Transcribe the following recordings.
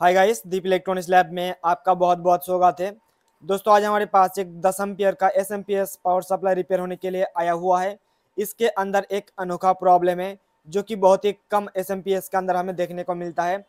हाय guys Deep electronics lab में आपका बहुत बहुत स्वागत है दोस्तों आज हमारे पास एक दस एम का S S power supply repair होने के लिए आया हुआ है इसके अंदर एक अनोखा प्रॉब्लम है जो कि बहुत ही कम एस एस के अंदर हमें देखने को मिलता है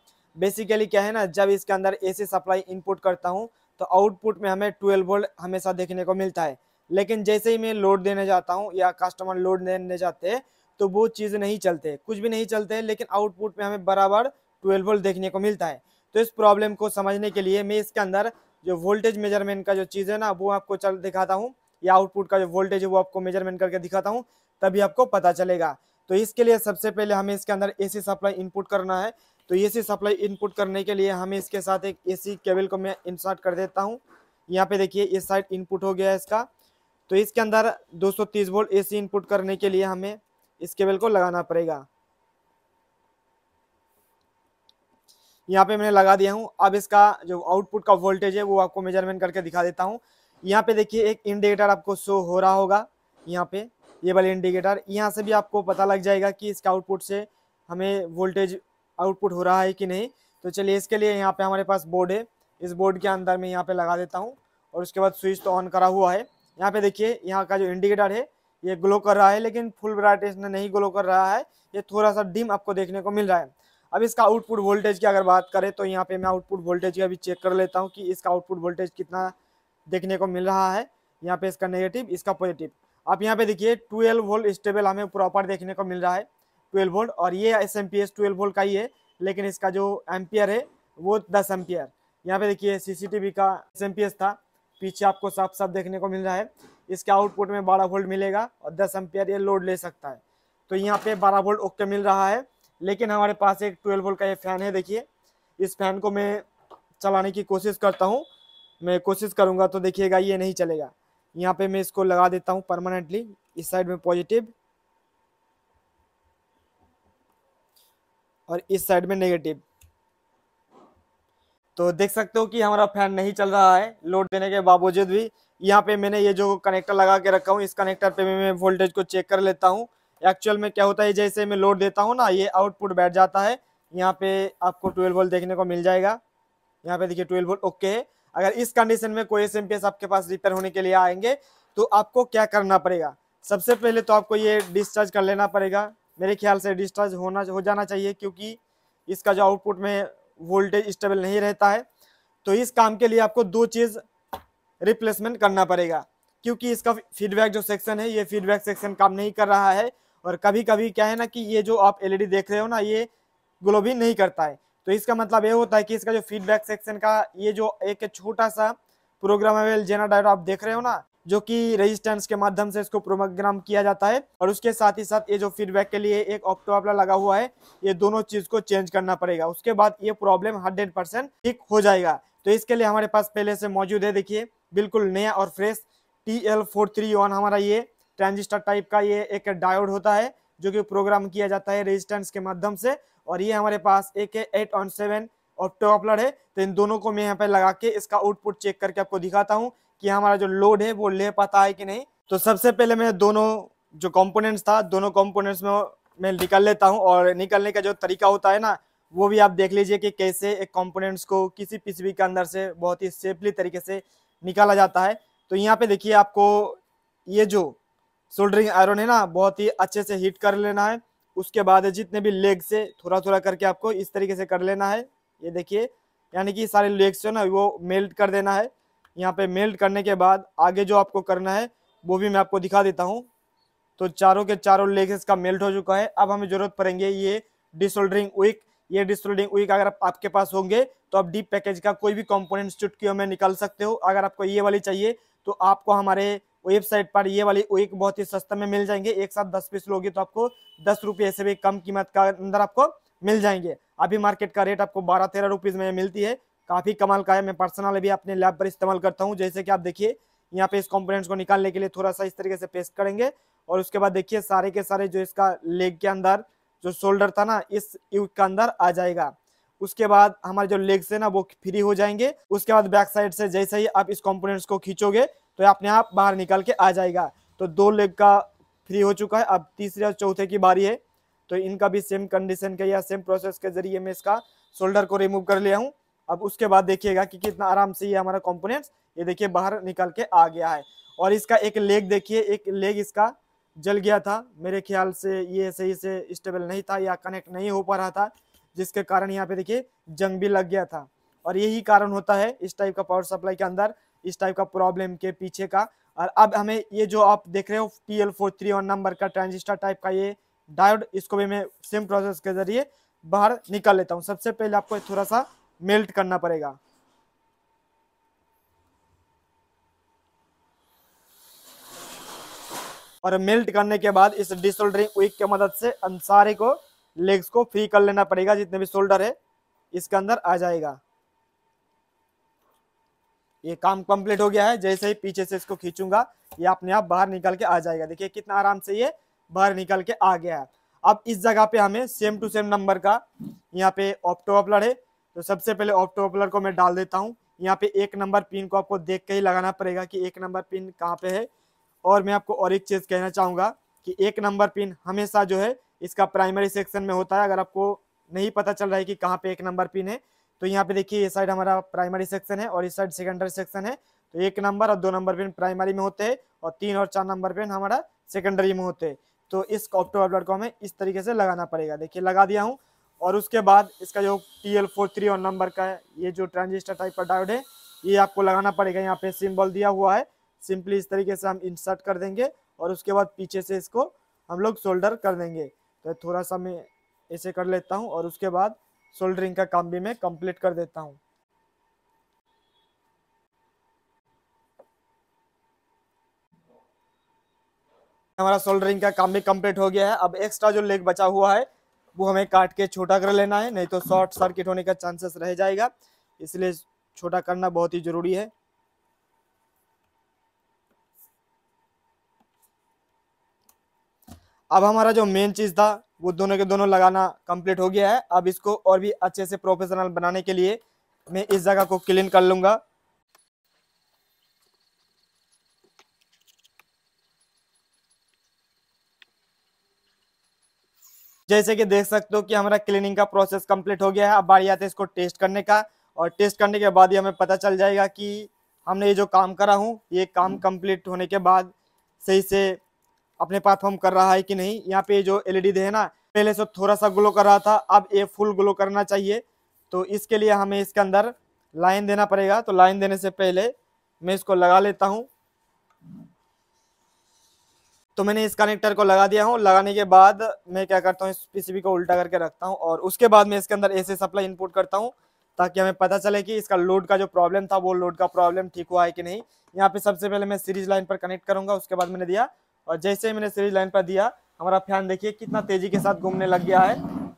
बेसिकली क्या है ना जब इसके अंदर ए सप्लाई इनपुट करता हूँ तो आउटपुट में हमें ट्वेल्व वोल्ट हमेशा देखने को मिलता है लेकिन जैसे ही मैं लोड देने जाता हूँ या कस्टमर लोड देने जाते हैं तो वो चीज़ नहीं चलते कुछ भी नहीं चलते लेकिन आउटपुट में हमें बराबर ट्वेल्व वोल्ट देखने को मिलता है तो इस प्रॉब्लम को समझने के लिए मैं इसके अंदर जो वोल्टेज मेजरमेंट का जो चीज़ है ना वो आपको चल दिखाता हूँ या आउटपुट का जो वोल्टेज है वो आपको मेजरमेंट करके दिखाता हूँ तभी आपको पता चलेगा तो इसके लिए सबसे पहले हमें इसके अंदर एसी सप्लाई इनपुट करना है तो एसी सप्लाई इनपुट करने के लिए हमें इसके साथ एक एसी केबल को मैं इंसर्ट कर देता हूँ यहाँ पे देखिए इस साइड इनपुट हो गया इसका तो इसके अंदर 230 वोल्ट एसी इनपुट करने के लिए हमें इस केबल को लगाना पड़ेगा यहाँ पे मैंने लगा दिया हूँ अब इसका जो आउटपुट का वोल्टेज है वो आपको मेजरमेंट करके दिखा देता हूँ यहाँ पे देखिए एक इंडिकेटर आपको शो हो रहा होगा यहाँ पे ये वाले इंडिकेटर यहाँ से भी आपको पता लग जाएगा कि इसका आउटपुट से हमें वोल्टेज आउटपुट हो रहा है कि नहीं तो चलिए इसके लिए यहाँ पे हमारे पास बोर्ड है इस बोर्ड के अंदर मैं यहाँ पे लगा देता हूँ और उसके बाद स्विच तो ऑन करा हुआ है यहाँ पे देखिए यहाँ का जो इंडिकेटर है ये ग्लो कर रहा है लेकिन फुल ब्राइटनेस में नहीं ग्लो कर रहा है ये थोड़ा सा डिम आपको देखने को मिल रहा है अब इसका आउटपुट वोल्टेज की अगर बात करें तो यहाँ पे मैं आउटपुट वोल्टेज का भी चेक कर लेता हूँ कि इसका आउटपुट वोल्टेज कितना देखने को मिल रहा है यहाँ पे इसका नेगेटिव इसका पॉजिटिव आप यहाँ पे देखिए 12 वोल्ट स्टेबल हमें प्रॉपर देखने को मिल रहा है 12 वोल्ट और ये S M P S twelve volt का ही है लेकिन इसका जो एम्पियर है वो दस एम्पियर यहाँ पे देखिए वी का एस एम पी एस था पीछे आपको साफ साफ देखने को मिल रहा है इसके आउटपुट में बारह वोल्ट मिलेगा और दस एम्पियर ये लोड ले सकता है तो यहाँ पे बारह वोल्ट ओके मिल रहा है लेकिन हमारे पास एक ट्वेल्व वोल्ट का ये फैन है देखिए इस फैन को मैं चलाने की कोशिश करता हूँ मैं कोशिश करूँगा तो देखिएगा ये नहीं चलेगा यहाँ पे मैं इसको लगा देता हूँ परमानेंटली इस साइड में पॉजिटिव और इस साइड में नेगेटिव तो देख सकते हो कि हमारा फैन नहीं चल रहा है लोड देने के बावजूद भी यहाँ पे मैंने ये जो कनेक्टर लगा के रखा हूँ इस कनेक्टर पे मैं वोल्टेज को चेक कर लेता हूँ एक्चुअल में क्या होता है जैसे मैं लोड देता हूँ ना ये आउटपुट बैठ जाता है यहाँ पे आपको ट्वेल्व वोल्ट देखने को मिल जाएगा यहाँ पे देखिए ट्वेल्व वोल्ट ओके है अगर इस कंडीशन में कोई एस आपके पास रिपेयर होने के लिए आएंगे तो आपको क्या करना पड़ेगा सबसे पहले तो आपको ये डिस्चार्ज कर लेना पड़ेगा मेरे ख्याल से डिस्चार्ज होना हो जाना चाहिए क्योंकि इसका जो आउटपुट में वोल्टेज स्टेबल नहीं रहता है तो इस काम के लिए आपको दो चीज़ रिप्लेसमेंट करना पड़ेगा क्योंकि इसका फीडबैक जो सेक्शन है ये फीडबैक सेक्शन काम नहीं कर रहा है और कभी कभी क्या है ना कि ये जो आप एलईडी e देख रहे हो ना ये ग्लोबिन नहीं करता है तो इसका मतलब ये होता है कि इसका जो फीडबैक सेक्शन का ये जो एक छोटा सा प्रोग्रामेबल जेनाडाइट आप देख रहे हो ना जो कि रेजिस्टेंस के माध्यम से इसको प्रोग्राम किया जाता है और उसके साथ ही साथ ये जो फीडबैक के लिए एक ऑप्टोवापला लगा हुआ है ये दोनों चीज़ को चेंज करना पड़ेगा उसके बाद ये प्रॉब्लम हंड्रेड परसेंट ठीक हो जाएगा तो इसके लिए हमारे पास पहले से मौजूद है देखिए बिल्कुल नया और fresh T L four three one हमारा ये ट्रांजिस्टर टाइप का ये एक डायोड होता है जो कि प्रोग्राम किया जाता है रेजिस्टेंस के माध्यम से और ये हमारे पास एक है एट ऑन सेवन ऑप्टोकॉपलर है तो इन दोनों को मैं यहाँ पे लगा के इसका आउटपुट चेक करके आपको दिखाता हूँ कि हमारा जो लोड है वो ले पाता है कि नहीं तो सबसे पहले मैं दोनों जो कॉम्पोनेंट्स था दोनों कॉम्पोनेंट्स में मैं निकल लेता हूँ और निकलने का जो तरीका होता है ना वो भी आप देख लीजिए कि कैसे एक कॉम्पोनेंट्स को किसी पीसीबी के अंदर से बहुत ही सेफली तरीके से निकाला जाता है तो यहाँ पे देखिए आपको ये जो शोल्डरिंग आयरन है ना बहुत ही अच्छे से हीट कर लेना है उसके बाद जितने भी लेग से थोड़ा थोड़ा करके आपको इस तरीके से कर लेना है ये देखिए यानी कि सारे लेग्स जो ना वो मेल्ट कर देना है यहाँ पे मेल्ट करने के बाद आगे जो आपको करना है वो भी मैं आपको दिखा देता हूँ तो चारों के चारों लेग्स का मेल्ट हो चुका है अब हमें जरूरत पड़ेंगे ये डिसोल्डरिंग विक ये डिसोल्डरिंग विक अगर आप, आपके पास होंगे तो आप डीप पैकेज का कोई भी कॉम्पोनेंट चुटकियों में निकाल सकते हो अगर आपको ये वाली चाहिए तो आपको हमारे वेबसाइट पर ये वाली विक बहुत ही सस्ते में मिल जाएंगे एक साथ दस पीस लोगे तो आपको दस रुपये से भी कम कीमत का अंदर आपको मिल जाएंगे अभी मार्केट का रेट आपको बारह तेरह रुपीज़ में मिलती है काफ़ी कमाल का है मैं पर्सनल अभी अपने लैब पर इस्तेमाल करता हूँ जैसे कि आप देखिए यहाँ पे इस कॉम्पोनेट्स को निकालने के लिए थोड़ा सा इस तरीके से पेस्ट करेंगे और उसके बाद देखिए सारे के सारे जो इसका लेग के अंदर जो शोल्डर था ना इस यूक के अंदर आ जाएगा उसके बाद हमारे जो लेग्स है ना वो फ्री हो जाएंगे उसके बाद बैक साइड से जैसे ही आप इस कॉम्पोनेंट्स को खींचोगे तो अपने आप बाहर निकल के आ जाएगा तो दो लेग का फ्री हो चुका है अब तीसरे और चौथे की बारी है तो इनका भी सेम कंडीशन के या सेम प्रोसेस के जरिए मैं इसका शोल्डर को रिमूव कर लिया हूँ अब उसके बाद देखिएगा कि कितना आराम से ये हमारा कॉम्पोनेंट्स ये देखिए बाहर निकल के आ गया है और इसका एक लेग देखिए एक लेग इसका जल गया था मेरे ख्याल से ये सही से स्टेबल नहीं था या कनेक्ट नहीं हो पा रहा था जिसके कारण यहाँ पे देखिए जंग भी लग गया था और यही कारण होता है इस टाइप का पावर सप्लाई के अंदर इस टाइप का प्रॉब्लम के पीछे का और अब हमें ये जो आप देख रहे हो P L four three one number का ट्रांजिस्टर टाइप का ये डायोड इसको भी मैं सेम प्रोसेस के जरिए बाहर निकाल लेता हूँ सबसे पहले आपको थोड़ा सा मेल्ट करना पड़ेगा और मेल्ट करने के बाद इस डिसोल्डरिंग विक के मदद से अंसारे को लेग्स को फ्री कर लेना पड़ेगा जितने भी शोल्डर है इसके अंदर आ जाएगा ये काम कंप्लीट हो गया है जैसे ही पीछे से इसको खींचूंगा ये अपने आप बाहर निकल के आ जाएगा देखिए कितना आराम से ये बाहर निकल के आ गया है अब इस जगह पे हमें सेम टू सेम नंबर का यहाँ पे ऑप्टो ऑपलर है तो सबसे पहले ऑप्टो ऑपलर को मैं डाल देता हूँ यहाँ पे एक नंबर पिन को आपको देख के ही लगाना पड़ेगा कि एक नंबर पिन कहाँ पे है और मैं आपको और एक चीज़ कहना चाहूँगा कि एक नंबर पिन हमेशा जो है इसका प्राइमरी सेक्शन में होता है अगर आपको नहीं पता चल रहा है कि कहाँ पे एक नंबर पिन है तो यहाँ पे देखिए ये साइड हमारा प्राइमरी सेक्शन है और इस साइड सेकेंडरी सेक्शन है तो एक नंबर और दो नंबर पेन प्राइमरी में होते हैं और तीन और चार नंबर पेन हमारा सेकेंडरी में होते हैं तो इस ऑक्टोबर डॉट कॉम में इस तरीके से लगाना पड़ेगा देखिए लगा दिया हूँ और उसके बाद इसका जो टी एल फोर थ्री और नंबर का है ये जो ट्रांजिस्टर टाइप का डायोड है ये आपको लगाना पड़ेगा यहाँ पे सिम्बल दिया हुआ है सिंपली इस तरीके से हम इंसर्ट कर देंगे और उसके बाद पीछे से इसको हम लोग सोल्डर कर देंगे तो थोड़ा सा मैं ऐसे कर लेता हूँ और उसके बाद सोल्डरिंग का काम भी मैं कंप्लीट कर देता हूं हमारा सोल्डरिंग का काम भी कंप्लीट हो गया है अब एक्स्ट्रा जो लेग बचा हुआ है वो हमें काट के छोटा कर लेना है नहीं तो शॉर्ट सर्किट होने का चांसेस रह जाएगा इसलिए छोटा करना बहुत ही जरूरी है अब हमारा जो मेन चीज था वो दोनों के दोनों लगाना कंप्लीट हो गया है अब इसको और भी अच्छे से प्रोफेशनल बनाने के लिए मैं इस जगह को क्लीन कर लूँगा जैसे कि देख सकते हो कि हमारा क्लीनिंग का प्रोसेस कंप्लीट हो गया है अब बारी आते इसको टेस्ट करने का और टेस्ट करने के बाद ही हमें पता चल जाएगा कि हमने ये जो काम करा हूँ ये काम कंप्लीट हम्म। होने के बाद सही से अपने परफॉर्म कर रहा है कि नहीं यहाँ पे जो एलईडी e है ना पहले से थोड़ा सा ग्लो कर रहा था अब ये फुल ग्लो करना चाहिए तो इसके लिए हमें इसके अंदर लाइन देना पड़ेगा तो लाइन देने से पहले मैं इसको लगा लेता हूँ तो मैंने इस कनेक्टर को लगा दिया हूँ लगाने के बाद मैं क्या करता हूँ इस पीसीबी को उल्टा करके रखता हूँ और उसके बाद मैं इसके अंदर ऐसे सप्लाई इनपुट करता हूँ ताकि हमें पता चले कि इसका लोड का जो प्रॉब्लम था वो लोड का प्रॉब्लम ठीक हुआ है कि नहीं यहाँ पे सबसे पहले मैं सीरीज लाइन पर कनेक्ट करूंगा उसके बाद मैंने दिया और जैसे ही मैंने सीरीज लाइन पर दिया हमारा फैन देखिए कितना तेजी के साथ घूमने लग गया है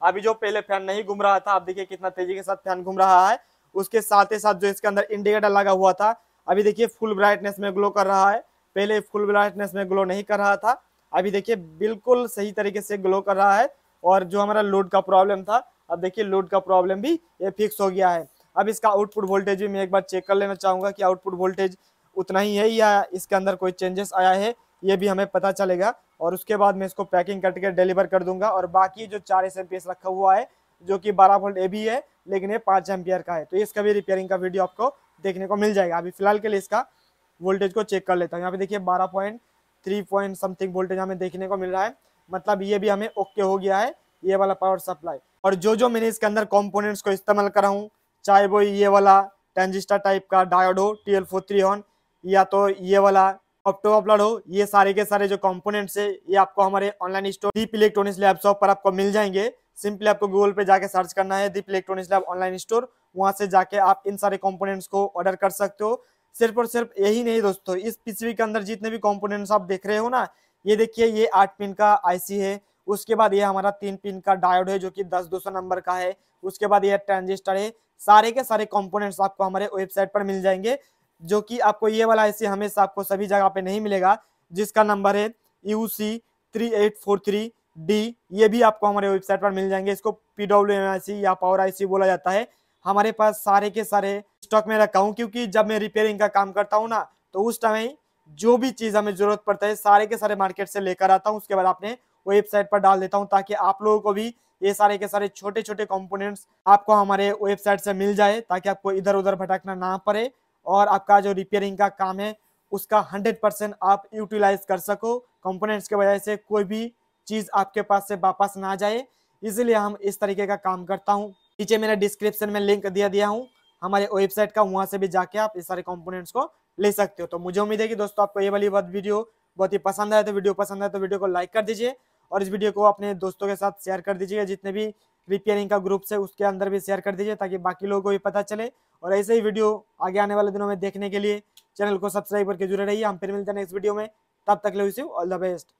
अभी जो पहले फैन नहीं घूम रहा था आप देखिए कितना तेजी के साथ फैन घूम रहा है उसके साथ ही साथ जो इसके अंदर इंडिकेटर लगा हुआ था अभी देखिए फुल ब्राइटनेस में ग्लो कर रहा है पहले फुल ब्राइटनेस में ग्लो नहीं कर रहा था अभी देखिए बिल्कुल सही तरीके से ग्लो कर रहा है और जो हमारा लोड का प्रॉब्लम था अब देखिए लोड का प्रॉब्लम भी ये फिक्स हो गया है अब इसका आउटपुट वोल्टेज भी मैं एक बार चेक कर लेना चाहूँगा कि आउटपुट वोल्टेज उतना ही है या इसके अंदर कोई चेंजेस आया है ये भी हमें पता चलेगा और उसके बाद मैं इसको पैकिंग करके डिलीवर कर दूंगा और बाकी जो चार एस रखा हुआ है जो कि बारह वोल्ट ए भी है लेकिन ये पाँच एम्पियर का है तो इसका भी रिपेयरिंग का वीडियो आपको देखने को मिल जाएगा अभी फिलहाल के लिए इसका वोल्टेज को चेक कर लेता हूँ यहाँ पे देखिए बारह point three point something voltage हमें देखने को मिल रहा है मतलब ये भी हमें ओके हो गया है ये वाला पावर सप्लाई और जो जो मैंने इसके अंदर कॉम्पोनेंट्स को इस्तेमाल करा हूँ चाहे वो ये वाला टेंजिस्टर टाइप का diode T L four three one या तो ये वाला ऑप्टो तो अपलोड हो ये सारे के सारे जो कंपोनेंट्स है ये आपको हमारे online store Deep electronics lab shop पर आपको मिल जाएंगे सिंपली आपको गूगल पे जाके सर्च करना है Deep electronics lab online store वहाँ से जाके आप इन सारे कॉम्पोनेट्स को ऑर्डर कर सकते हो सिर्फ और सिर्फ यही नहीं दोस्तों इस पीसीबी के अंदर जितने भी कंपोनेंट्स आप देख रहे हो ना ये देखिए ये आठ पिन का आईसी है उसके बाद ये हमारा तीन पिन का डायोड है जो कि दस दो नंबर का है उसके बाद ये ट्रांजिस्टर है सारे के सारे कंपोनेंट्स आपको हमारे वेबसाइट पर मिल जाएंगे जो कि आपको ये वाला एसी हमेशा आपको सभी जगह पे नहीं मिलेगा जिसका नंबर है U C three eight four three D ये भी आपको हमारे वेबसाइट पर मिल जाएंगे इसको P W M I C या पावर आई सी बोला जाता है हमारे पास सारे के सारे स्टॉक में रखा हूँ क्योंकि जब मैं रिपेयरिंग का काम करता हूँ ना तो उस टाइम जो भी चीज़ हमें ज़रूरत पड़ता है सारे के सारे मार्केट से लेकर आता हूँ उसके बाद आपने वेबसाइट पर डाल देता हूँ ताकि आप लोगों को भी ये सारे के सारे छोटे छोटे कंपोनेंट्स आपको हमारे वेबसाइट से मिल जाए ताकि आपको इधर उधर भटकना ना पड़े और आपका जो रिपेयरिंग का काम है उसका हंड्रेड परसेंट आप यूटिलाइज कर सको कंपोनेंट्स के वजह से कोई भी चीज़ आपके पास से वापस ना जाए इसलिए हम इस तरीके का काम करता हूँ नीचे मैंने डिस्क्रिप्शन में लिंक दिया दिया हूँ हमारे वेबसाइट का वहाँ से भी जाके आप इस सारे कॉम्पोनेंट्स को ले सकते हो तो मुझे उम्मीद है कि दोस्तों आपको ये वाली बात वीडियो बहुत ही पसंद आया तो वीडियो पसंद आए तो वीडियो को लाइक कर दीजिए और इस वीडियो को अपने दोस्तों के साथ शेयर कर दीजिए जितने भी रिपेयरिंग का ग्रुप से उसके अंदर भी शेयर कर दीजिए ताकि बाकी लोगों को भी पता चले और ऐसे ही वीडियो आगे आने वाले दिनों में देखने के लिए चैनल को सब्सक्राइब करके जुड़े रहिए हम फिर मिलते हैं नेक्स्ट वीडियो में तब तक ले ऑल द बेस्ट